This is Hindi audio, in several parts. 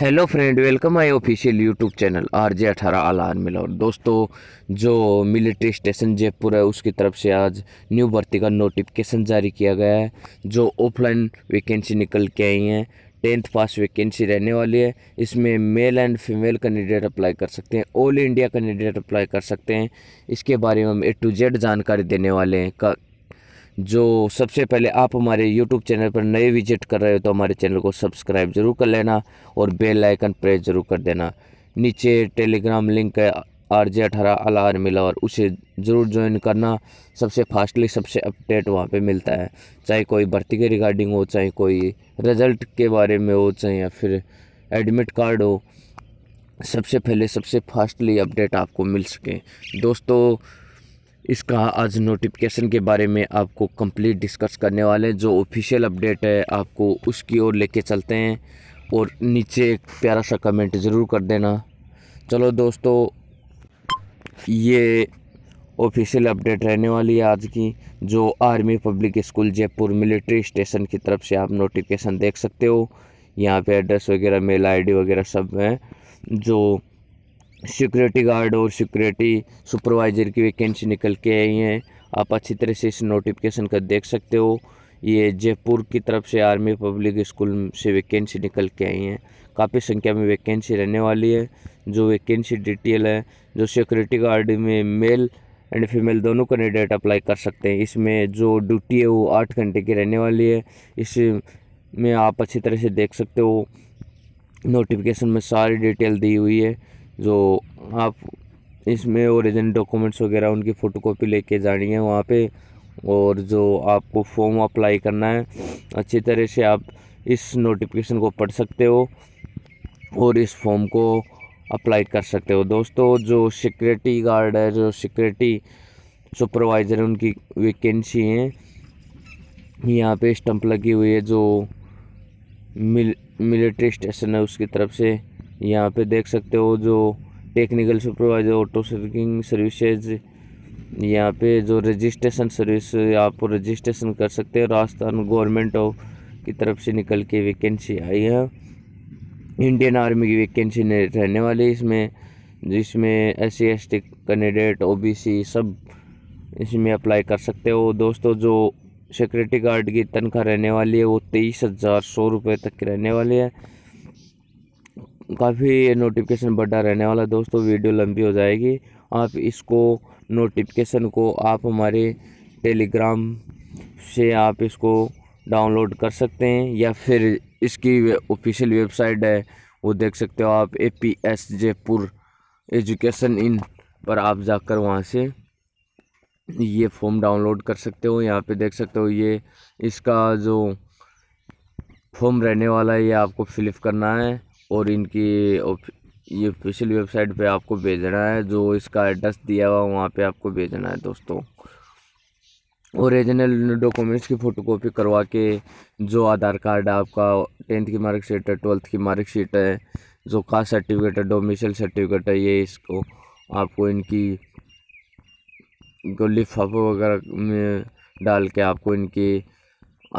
hello friend welcome I official YouTube channel R J अठारह अलान मिलोर दोस्तों जो मिलिट्री स्टेशन जयपुर है उसकी तरफ से आज न्यू भर्ती का नोटिफिकेशन जारी किया गया है जो ऑफलाइन वैकेंसी निकल के आई है टेंथ पास वैकेंसी रहने वाली है इसमें male and female candidate apply कर सकते हैं ऑल इंडिया कैंडिडेट अप्लाई कर सकते हैं इसके बारे में हम ए टू जेड जानकारी देने वाले हैं जो सबसे पहले आप हमारे यूट्यूब चैनल पर नए विजिट कर रहे हो तो हमारे चैनल को सब्सक्राइब जरूर कर लेना और बेल आइकन प्रेस जरूर कर देना नीचे टेलीग्राम लिंक है आर जे अठारह अलार मिला और उसे ज़रूर ज्वाइन करना सबसे फास्टली सबसे अपडेट वहाँ पे मिलता है चाहे कोई भर्ती के रिगार्डिंग हो चाहे कोई रिज़ल्ट के बारे में हो चाहे या फिर एडमिट कार्ड हो सबसे पहले सबसे फास्टली अपडेट आपको मिल सके दोस्तों इसका आज नोटिफिकेशन के बारे में आपको कंप्लीट डिस्कस करने वाले हैं जो ऑफिशियल अपडेट है आपको उसकी ओर लेके चलते हैं और नीचे एक प्यारा सा कमेंट ज़रूर कर देना चलो दोस्तों ये ऑफिशियल अपडेट रहने वाली है आज की जो army public school Jaipur military station की तरफ से आप नोटिफिकेशन देख सकते हो यहाँ पे एड्रेस वगैरह मेल आईडी वगैरह सब हैं जो सिक्योरिटी गार्ड और सिक्योरिटी सुपरवाइज़र की वैकेंसी निकल के आई हैं आप अच्छी तरह से इस नोटिफिकेशन का देख सकते हो ये जयपुर की तरफ से आर्मी पब्लिक स्कूल से वैकेंसी निकल के आई हैं काफ़ी संख्या में वैकेंसी रहने वाली है जो वैकेंसी डिटेल है जो सिक्योरिटी गार्ड में मेल एंड फीमेल दोनों कैंडिडेट अप्लाई कर सकते हैं इसमें जो ड्यूटी है वो आठ घंटे की रहने वाली है इसमें आप अच्छी तरह से देख सकते हो नोटिफिकेशन में सारी डिटेल दी हुई है जो आप इसमें ओरिजिनल डॉक्यूमेंट्स वगैरह उनकी फ़ोटोकॉपी लेके जानी है वहाँ पे और जो आपको फॉर्म अप्लाई करना है अच्छी तरह से आप इस नोटिफिकेशन को पढ़ सकते हो और इस फॉर्म को अप्लाई कर सकते हो दोस्तों जो सिक्योरिटी गार्ड है जो सिक्योरिटी सुपरवाइज़र है उनकी वैकेंसी हैं यहाँ पे स्टम्प लगी हुई है जो मिल मिलिट्री स्टेशन है उसकी तरफ से यहाँ पे देख सकते हो जो टेक्निकल सुपरवाइजर ऑटो सर्किंग सर्विसेज यहाँ पे जो रजिस्ट्रेशन सर्विस आप रजिस्ट्रेशन कर सकते हो राजस्थान गवर्नमेंट ऑफ की तरफ से निकल के वैकेंसी आई है इंडियन आर्मी की वैकेंसी रहने वाली इसमें जिसमें S C S T candidate O B C सब इसमें अप्लाई कर सकते हो दोस्तों जो सिक्योरिटी गार्ड की तनख्वाह रहने वाली है वो तेईस हज़ार सौ रुपये तक की रहने वाली है काफ़ी नोटिफिकेशन बढ़ा रहने वाला दोस्तों वीडियो लंबी हो जाएगी आप इसको नोटिफिकेशन को आप हमारे टेलीग्राम से आप इसको डाउनलोड कर सकते हैं या फिर इसकी ऑफिशियल वेबसाइट है वो देख सकते हो आप A P S Jaipur education इन पर आप जाकर वहाँ से ये फॉर्म डाउनलोड कर सकते हो यहाँ पे देख सकते हो ये इसका जो फॉर्म रहने वाला है ये आपको फिलअप करना है और इनकी ये ऑफिशियल वेबसाइट पे आपको भेजना है जो इसका एड्रेस दिया हुआ वहाँ पे आपको भेजना है दोस्तों ओरिजिनल डॉक्यूमेंट्स की फ़ोटोकॉपी करवा के जो आधार कार्ड है आपका टेंथ की मार्कशीट है ट्वेल्थ की मार्कशीट है जो कास्ट सर्टिफिकेट है डोमिशल सर्टिफिकेट है ये इसको आपको इनकी लिफाफे वगैरह में डाल के आपको इनके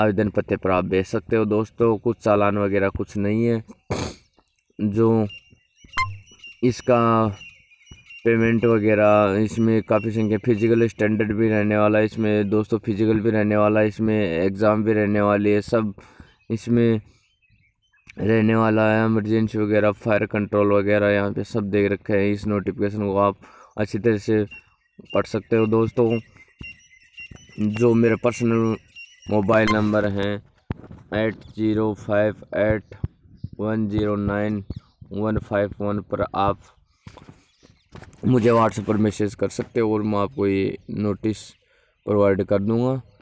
आवेदन पत्र पर आप भेज सकते हो दोस्तों कुछ चालान वगैरह कुछ नहीं है जो इसका पेमेंट वगैरह इसमें काफ़ी संख्या फिज़िकल स्टैंडर्ड भी रहने वाला है इसमें दोस्तों फिज़िकल भी रहने वाला है इसमें एग्ज़ाम भी रहने वाली है सब इसमें रहने वाला है एमरजेंसी वगैरह फायर कंट्रोल वगैरह यहाँ पे सब देख रखे हैं इस नोटिफिकेशन को आप अच्छी तरह से पढ़ सकते हो दोस्तों जो मेरा पर्सनल मोबाइल नंबर हैं eight zero five eight one zero nine one five one पर आप मुझे व्हाट्सएप पर मैसेज कर सकते हो और मैं आपको ये नोटिस प्रोवाइड कर दूँगा